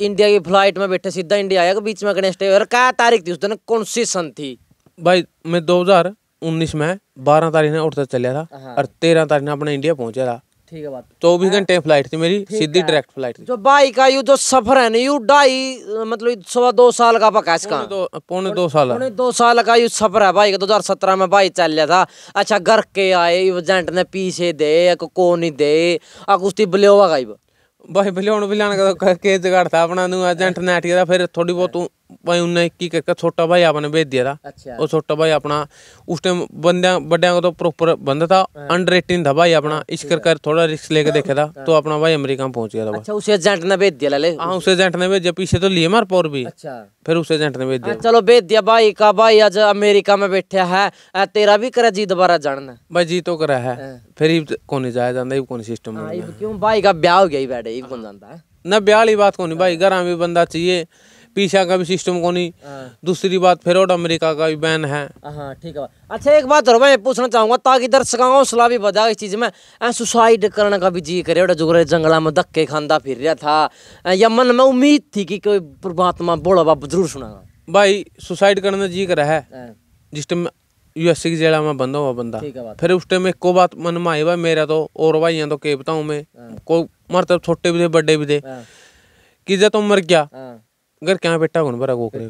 इंडिया की फ्लाइट में बैठे सीधा इंडिया आएगा बीच में गणेश और क्या तारीख थी उस दिन कौन सी सन थी भाई मैं दो हजार उन्नीस में बारह तारीख ने उड़ता चलिया था हाँ। और तेरह तारीख ने अपने इंडिया पहुंचा था चौबीस घंटे फ्लाइट हाँ। थी मेरी सीधी डायरेक्ट फ्लाइट थी जो बाइक का यू जो सफर है ना यू ढाई मतलब सवा दो साल का पका इसका पौने दो साल पौने दो साल का यू सफर है बाइक दो हजार सत्रह में बाइक चल रहा था अच्छा घर के आए जेंट ने पीछे दे को नहीं दे अकुस्ती बलेवा गाइब ਬਾਈ ਬਲਿਆਉਣ ਬਿਲਾਣ ਕੇ ਜਗੜਤਾ ਆਪਣਾ ਨੂੰ ਏਜੰਟ ਨੈਟੀਆ ਦਾ ਫਿਰ ਥੋੜੀ ਬਹੁਤ ਤੂੰ भाई उन्हें की करके छोटा भाई आपने भेज दिया था अच्छा। और छोटा भाई अपना उस टाइम बंदे बड़े का तो प्रॉपर बंदा था अंडर हाँ। एटीन था भाई अपना इस करके थोड़ा रिस्क लेके देखा था हाँ। तो अपना भाई अमेरिका में पहुंच गया था अच्छा, उस एजेंट ने भेज दिया ले हाँ उस एजेंट ने भेज पीछे तो लिए मारे पौर भी अच्छा फिर उस एजेंट ने भेज दिया हाँ, चलो भेज दिया भाई का भाई आज अमेरिका में बैठा है तेरा भी करा जी दोबारा जानना भाई जी तो करा है फिर कौन जाया जाता कौन सिस्टम क्यों भाई का ब्याह हो गया बैठे कौन जानता है ना ब्याह वाली बात कौन भाई घर में बंदा चाहिए पीछा का भी सिस्टम को नहीं दूसरी बात फिर अमेरिका का भी बैन है हाँ, ठीक है अच्छा एक बात और मैं पूछना चाहूंगा ताकि दर्शकों हौसला भी बधा इस चीज में सुसाइड करने का भी जी करे जुगरे जंगला में धक्के खांदा फिर रहा था या मन में उम्मीद थी कि कोई परमात्मा बोला बाप जरूर सुनागा भाई सुसाइड करने जी करा है जिस टाइम यूएससी की जेड़ा में बंदा हुआ बंदा फिर उस टाइम एक को बात मन में आई भाई मेरा तो और भाई तो के बताऊँ मैं को मर तो छोटे भी थे बड़े भी थे कि जब तुम मर गया घर क्या पेटा होने भरा को करे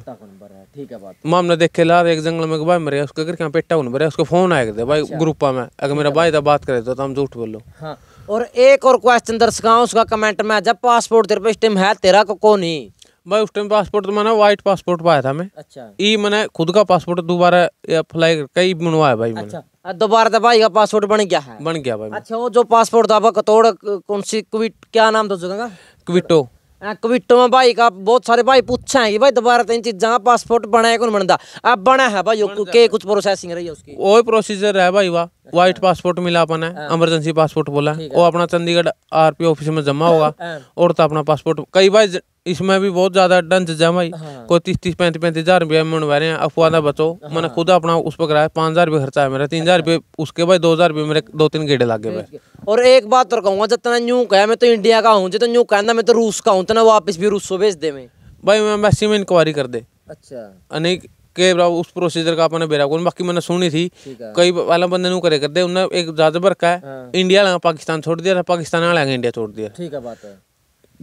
ठीक है बात मामला देखे लार एक जंगल में भाई मरे उसके घर क्या पेटा होने भरा उसको फोन आया दे भाई अच्छा। ग्रुपा में अगर मेरा भाई था बात करे तो तुम तो झूठ बोलो हाँ और एक और क्वेश्चन दर्शकाओं उसका कमेंट में जब पासपोर्ट तेरे पे इस टाइम है तेरा को कौन ही भाई उस टाइम पासपोर्ट तो मैंने व्हाइट पासपोर्ट पाया था मैं अच्छा ई मैंने खुद का पासपोर्ट दोबारा अप्लाई कई बनवाया भाई मैंने अच्छा दोबारा दबाई तो का पासपोर्ट बन गया है बन गया भाई अच्छा वो जो पासपोर्ट था कौन सी क्विट क्या नाम था जगह क्विटो हाँ, कविटो में भाई का बहुत सारे भाई पूछा है कि भाई दोबारा तीन चीजा पासपोर्ट बना कौन बनता अब बना है भाई के कुछ प्रोसेसिंग रही है उसकी वही प्रोसीजर है भाई वाह व्हाइट अच्छा। पासपोर्ट मिला अपन हाँ। है इमरजेंसी पासपोर्ट बोला वो अपना चंडीगढ़ आरपीओ ऑफिस में जमा होगा हाँ। और तो अपना पासपोर्ट कई भाई इसमें भी बहुत ज्यादा डंच जमा भाई कोई तीस तीस पैंतीस पैंतीस हजार रुपया मंडवा रहे हैं अफवाह ना बचो मैंने खुद अपना उस पर कराया पाँच हजार रुपये खर्चा है मेरा तीन हजार अच्छा। रुपये उसके भाई दो हजार रुपये मेरे दो तीन गेड़े लागे भाई और एक बात और कहूँगा जितना न्यू कहा मैं तो इंडिया का हूँ जितना न्यू कहना मैं तो रूस का हूँ तो ना वापस भी रूस भेज दे मैं भाई मैं मैसी में इंक्वायरी कर दे अच्छा अनेक के उस प्रोसीजर का अपने बेरा को बाकी मैंने सुनी थी कई वाला बंदे नु करे करते उन्हें एक ज्यादा बरका है हाँ। इंडिया लगा पाकिस्तान छोड़ दिया पाकिस्तान वाला इंडिया छोड़ दिया ठीक है बात है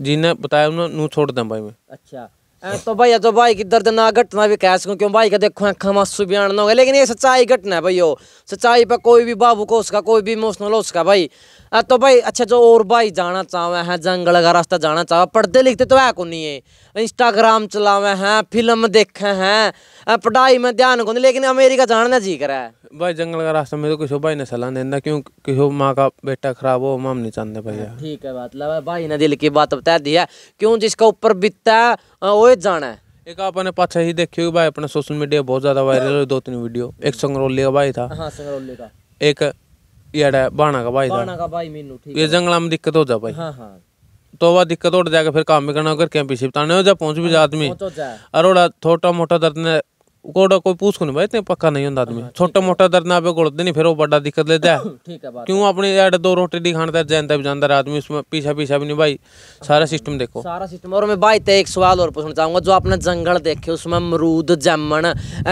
जिन्हें बताया उन्होंने छोड़ दें भाई मैं अच्छा तो भाई जो भाई की दर्दनाक घटना भी कह सकूँ क्यों भाई का देखो आँखा मासू भी आना होगा लेकिन ये सच्चाई घटना है भाई हो सच्चाई पर कोई भी बाबू को उसका कोई भी इमोशनल हो उसका भाई तो भाई अच्छा जो और भाई जाना चाहे हैं जंगल का रास्ता जाना चाहे पढ़ते लिखते तो है को नहीं है इंस्टाग्राम चलावे हैं फिल्म देखे हैं पढ़ाई में ध्यान को नहीं लेकिन अमेरिका जाना जी करा भाई जंगल का रास्ता में तो किसी भाई ने सलाह देना क्यों किसी माँ का बेटा खराब हो माम नहीं चाहते भैया हाँ, ठीक है बात लगा भाई ने दिल की बात बता दी है क्यों जिसका ऊपर बीतता है वो जाना है एक आपने पाछा ही देखी भाई अपने सोशल मीडिया बहुत ज्यादा वायरल दो तीन वीडियो एक संगरोली का भाई था हाँ, संगरोली का एक ये बाना का भाई बाना का भाई मीनू ठीक ये जंगला में दिक्कत हो जा भाई हाँ हाँ तो वह दिक्कत उठ जाएगा फिर काम भी करना होगा कैंप पीछे बताने हो जा पहुंच भी जा आदमी और थोड़ा मोटा दर्द ने गोड़ा कोई पूछ नहीं भाई इतने पक्का नहीं होता आदमी अच्छा, छोटा मोटा दर्द ना पे नहीं फिर वो बड़ा दिक्कत लेता है क्यों अपने यार दो रोटी दी खाना जानता भी जानता आदमी उसमें पीछा पीछा भी नहीं भाई सारा सिस्टम देखो सारा सिस्टम और मैं भाई ते एक सवाल और पूछना चाहूंगा जो आपने जंगल देखे उसमें अमरूद जामन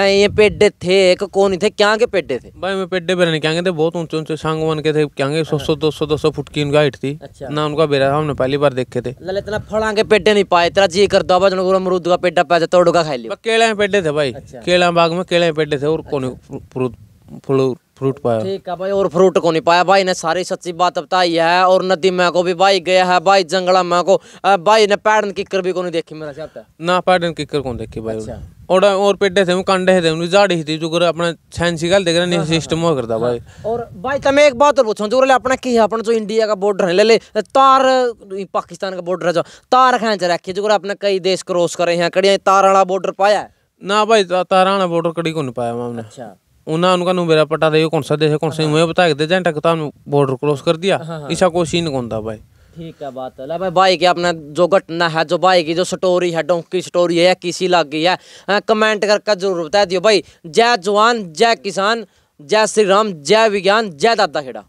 ये पेडे थे एक कौन थे क्या के पेडे थे भाई मैं पेडे बेरा नहीं क्या थे बहुत ऊंचे ऊंचे सांग बन के थे क्या सौ सौ दो सौ दो सौ फुट की उनका हाइट थी अच्छा। ना उनका बेरा हमने पहली बार देखे थे इतना फड़ा के पेडे नहीं पाए तेरा जी कर दो अमरूद का पेडा पाया तोड़ का खा लिया केले पेडे थे भाई अच्छा। केला बाग में केले पेटे थे और कौन फ्रूट पाया ठीक है भाई और फ्रूट को नहीं पाया भाई ने सारी सच्ची बात बताई है और नदी में को भी भाई गया है भाई जंगला में को भाई ने पैडन किकर भी को नहीं देखी मेरा चाहता ना पैडन किकर को देखी भाई अच्छा। और और पेटे थे कांडे थे उनकी जाड़ी थी जो अपना छान सिगल देख रहे नहीं सिस्टम हाँ, हाँ, हाँ। हुआ करता भाई और भाई तमें तो एक बात और पूछो जो अपना की है अपना जो इंडिया का बॉर्डर है ले ले तार पाकिस्तान का बॉर्डर है जो तार खेच रखी जो अपने कई देश क्रॉस करे हैं कड़िया तार वाला बॉर्डर पाया है ना भाई ताराना बॉर्डर कड़ी को नहीं पाया हमने अच्छा उन्हें उनका नुबेरा पटा दे कौन सा देश कौन सा हाँ। बता के दे जाए बॉर्डर क्रॉस कर दिया हाँ। ईसा सीन कौन था भाई ठीक है बात है भाई भाई की आपने जो घटना है जो भाई की जो स्टोरी है डोंकी स्टोरी है किसी लग गई है कमेंट करके जरूर बता दियो भाई जय जवान जय किसान जय श्री राम जय विज्ञान जय दादा खेड़ा